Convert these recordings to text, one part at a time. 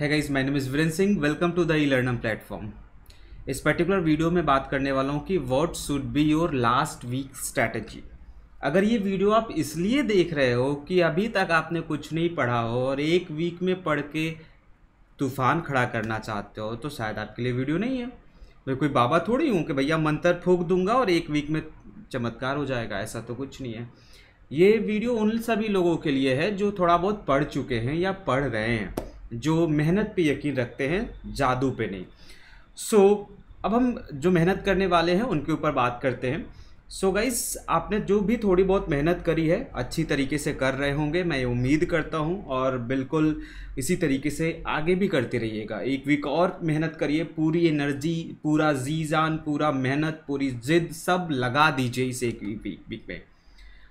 है guys my name is Viren Singh welcome to the e learnum platform इस particular video में बात करने वाला हूँ कि what should be your last week strategy अगर ये वीडियो आप इसलिए देख रहे हो कि अभी तक आपने कुछ नहीं पढ़ा हो और एक वीक में पढ़ के तूफान खड़ा करना चाहते हो तो शायद आपके लिए वीडियो नहीं है मैं कोई बाबा थोड़ी हूँ कि भैया मंत्र फूक दूंगा और एक वीक में चमत्कार हो जाएगा ऐसा तो कुछ नहीं है ये वीडियो उन सभी लोगों के लिए है जो थोड़ा बहुत पढ़ चुके हैं या पढ़ रहे हैं जो मेहनत पे यकीन रखते हैं जादू पे नहीं सो so, अब हम जो मेहनत करने वाले हैं उनके ऊपर बात करते हैं सो so गाइस आपने जो भी थोड़ी बहुत मेहनत करी है अच्छी तरीके से कर रहे होंगे मैं ये उम्मीद करता हूँ और बिल्कुल इसी तरीके से आगे भी करते रहिएगा एक वीक और मेहनत करिए पूरी एनर्जी पूरा जी जान पूरा मेहनत पूरी जिद सब लगा दीजिए इस एक वीक में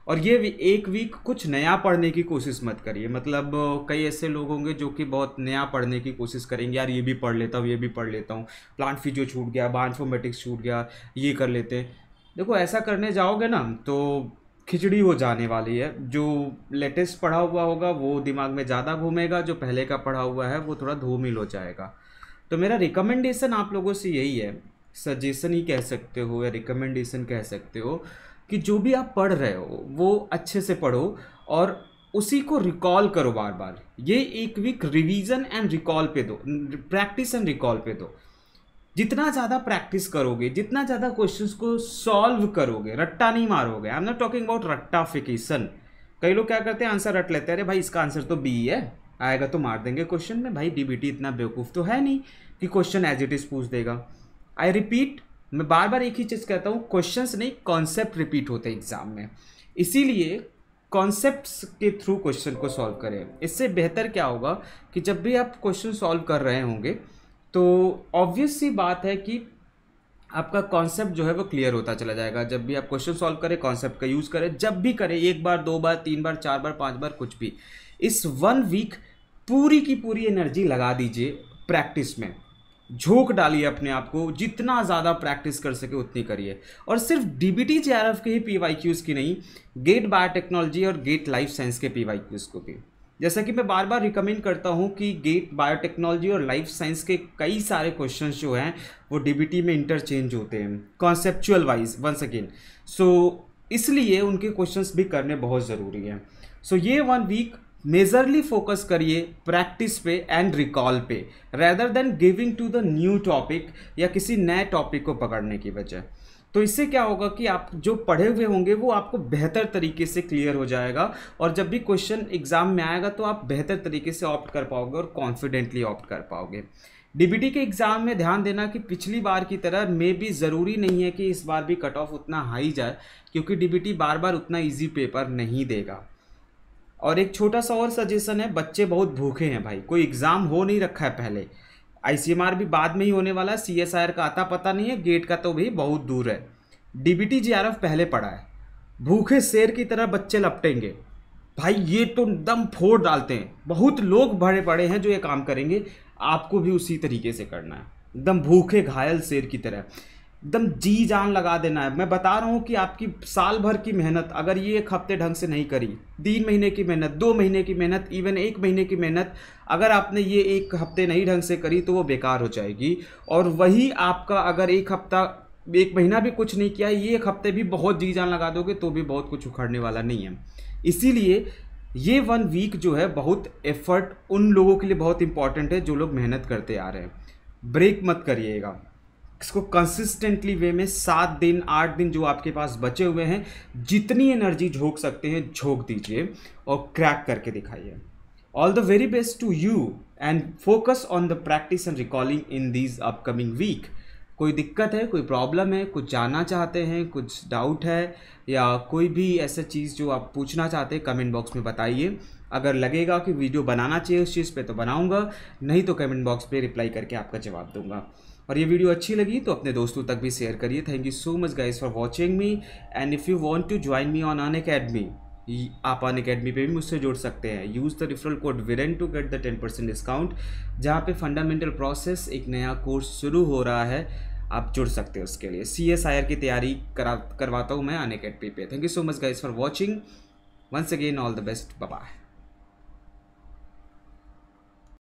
और ये एक वीक कुछ नया पढ़ने की कोशिश मत करिए मतलब कई ऐसे लोग होंगे जो कि बहुत नया पढ़ने की कोशिश करेंगे यार ये भी पढ़ लेता हूँ ये भी पढ़ लेता हूँ प्लांट फिजियो छूट गया बांसफोमेटिक्स छूट गया ये कर लेते हैं देखो ऐसा करने जाओगे ना तो खिचड़ी हो जाने वाली है जो लेटेस्ट पढ़ा हुआ होगा वो दिमाग में ज़्यादा घूमेगा जो पहले का पढ़ा हुआ है वो थोड़ा धूमिल हो जाएगा तो मेरा रिकमेंडेशन आप लोगों से यही है सजेशन ही कह सकते हो या रिकमेंडेशन कह सकते हो कि जो भी आप पढ़ रहे हो वो अच्छे से पढ़ो और उसी को रिकॉल करो बार बार ये एक वीक रिवीजन एंड रिकॉल पे दो प्रैक्टिस एंड रिकॉल पे दो जितना ज़्यादा प्रैक्टिस करोगे जितना ज़्यादा क्वेश्चंस को सॉल्व करोगे रट्टा नहीं मारोगे I am not talking about रट्टाफिकेशन कई लोग क्या करते हैं आंसर रट लेते हैं अरे भाई इसका आंसर तो बी है आएगा तो मार देंगे क्वेश्चन में भाई डीबीटी इतना बेवकूफ़ तो है नहीं कि क्वेश्चन एज इट इज़ पूछ देगा आई रिपीट मैं बार बार एक ही चीज़ कहता हूँ क्वेश्चंस नहीं कॉन्सेप्ट रिपीट होते हैं एग्ज़ाम में इसीलिए कॉन्सेप्ट्स के थ्रू क्वेश्चन को सॉल्व करें इससे बेहतर क्या होगा कि जब भी आप क्वेश्चन सॉल्व कर रहे होंगे तो ऑब्वियस सी बात है कि आपका कॉन्सेप्ट जो है वो क्लियर होता चला जाएगा जब भी आप क्वेश्चन सॉल्व करें कॉन्सेप्ट का यूज़ करें जब भी करें एक बार दो बार तीन बार चार बार पाँच बार कुछ भी इस वन वीक पूरी की पूरी एनर्जी लगा दीजिए प्रैक्टिस में झोंक डालिए अपने आप को जितना ज़्यादा प्रैक्टिस कर सके उतनी करिए और सिर्फ D B T J R F के ही पी वाई क्यूज़ की नहीं गेट बायोटेक्नोलॉजी और गेट लाइफ साइंस के पी वाई क्यूज़ को भी जैसा कि मैं बार बार रिकमेंड करता हूँ कि गेट बायोटेक्नोलॉजी और लाइफ साइंस के कई सारे क्वेश्चन जो हैं वो डी में इंटरचेंज होते हैं conceptual wise once again so इसलिए उनके क्वेश्चंस भी करने बहुत ज़रूरी हैं सो so, ये वन वीक मेजरली फोकस करिए प्रैक्टिस पे एंड रिकॉल पे rather than giving to the new topic या किसी नए टॉपिक को पकड़ने की वजह तो इससे क्या होगा कि आप जो पढ़े हुए होंगे वो आपको बेहतर तरीके से क्लियर हो जाएगा और जब भी क्वेश्चन एग्जाम में आएगा तो आप बेहतर तरीके से ऑप्ट कर पाओगे और कॉन्फिडेंटली ऑप्ट कर पाओगे डी के एग्ज़ाम में ध्यान देना कि पिछली बार की तरह मे भी ज़रूरी नहीं है कि इस बार भी कट ऑफ उतना हाई जाए क्योंकि डी बार बार उतना ईजी पेपर नहीं देगा और एक छोटा सा और सजेशन है बच्चे बहुत भूखे हैं भाई कोई एग्ज़ाम हो नहीं रखा है पहले आई भी बाद में ही होने वाला है सी का आता पता नहीं है गेट का तो भी बहुत दूर है डीबीटी जीआरएफ पहले पड़ा है भूखे शेर की तरह बच्चे लपटेंगे भाई ये तो दम फोड़ डालते हैं बहुत लोग बड़े बड़े हैं जो ये काम करेंगे आपको भी उसी तरीके से करना है एकदम भूखे घायल शेर की तरह एकदम जी जान लगा देना है मैं बता रहा हूँ कि आपकी साल भर की मेहनत अगर ये एक हफ्ते ढंग से नहीं करी तीन महीने की मेहनत दो महीने की मेहनत इवन एक महीने की मेहनत अगर आपने ये एक हफ्ते नहीं ढंग से करी तो वो बेकार हो जाएगी और वही आपका अगर एक हफ्ता एक महीना भी कुछ नहीं किया ये एक हफ्ते भी बहुत जी जान लगा दोगे तो भी बहुत कुछ उखड़ने वाला नहीं है इसीलिए ये वन वीक जो है बहुत एफर्ट उन लोगों के लिए बहुत इंपॉर्टेंट है जो लोग मेहनत करते आ रहे हैं ब्रेक मत करिएगा इसको कंसिस्टेंटली वे में सात दिन आठ दिन जो आपके पास बचे हुए हैं जितनी एनर्जी झोंक सकते हैं झोंक दीजिए और क्रैक करके दिखाइए all the very best to you and focus on the practice and recalling in these upcoming week कोई दिक्कत है कोई प्रॉब्लम है कुछ जानना चाहते हैं कुछ डाउट है या कोई भी ऐसा चीज़ जो आप पूछना चाहते हैं कमेंट बॉक्स में बताइए अगर लगेगा कि वीडियो बनाना चाहिए उस चीज़ पे तो बनाऊंगा नहीं तो कमेंट बॉक्स पे रिप्लाई करके आपका जवाब दूंगा और ये वीडियो अच्छी लगी तो अपने दोस्तों तक भी शेयर करिए thank you so much guys for watching me and if you want to join me on Unacademy आप अन अकेडमी पर भी मुझसे जुड़ सकते हैं use the referral code Viren to get the ten percent discount जहाँ पे फंडामेंटल प्रोसेस एक नया कोर्स शुरू हो रहा है आप जुड़ सकते हैं उसके लिए सी एस आई आर की तैयारी करा करवाता हूँ मैं अन अकेडमी पे thank you so much guys for watching once again all the best bye